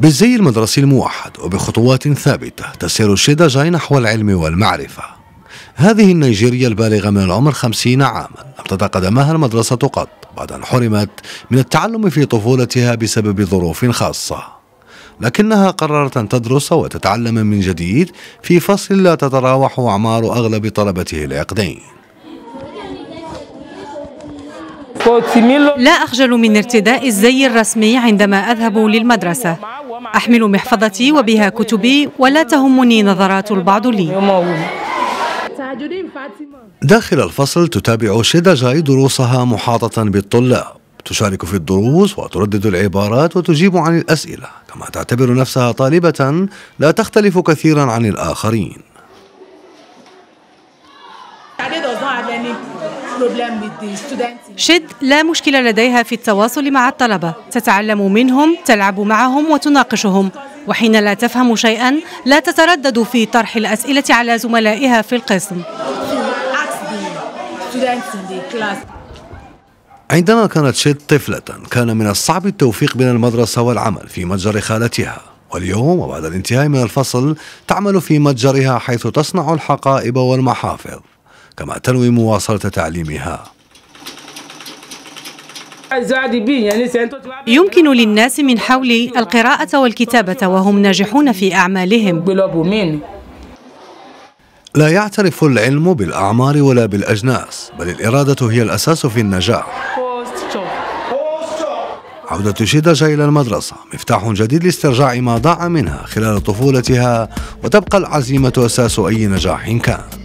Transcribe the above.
بالزي المدرسي الموحد وبخطوات ثابتة تسير الشدة جاي نحو العلم والمعرفة هذه النيجيرية البالغة من العمر خمسين عاما لم تتقدمها المدرسة قط بعد أن حرمت من التعلم في طفولتها بسبب ظروف خاصة لكنها قررت أن تدرس وتتعلم من جديد في فصل لا تتراوح أعمار أغلب طلبته العقدين لا أخجل من ارتداء الزي الرسمي عندما أذهب للمدرسة أحمل محفظتي وبها كتبي ولا تهمني نظرات البعض لي داخل الفصل تتابع جاي دروسها محاطة بالطلاب تشارك في الدروس وتردد العبارات وتجيب عن الأسئلة كما تعتبر نفسها طالبة لا تختلف كثيرا عن الآخرين شد لا مشكلة لديها في التواصل مع الطلبة تتعلم منهم تلعب معهم وتناقشهم وحين لا تفهم شيئا لا تتردد في طرح الأسئلة على زملائها في القسم عندما كانت شد طفلة كان من الصعب التوفيق بين المدرسة والعمل في متجر خالتها واليوم وبعد الانتهاء من الفصل تعمل في متجرها حيث تصنع الحقائب والمحافظ كما تنوي مواصلة تعليمها يمكن للناس من حولي القراءة والكتابة وهم ناجحون في أعمالهم لا يعترف العلم بالأعمار ولا بالأجناس بل الإرادة هي الأساس في النجاح عودة شيداجا إلى المدرسة مفتاح جديد لاسترجاع ما ضاع منها خلال طفولتها وتبقى العزيمة أساس أي نجاح كان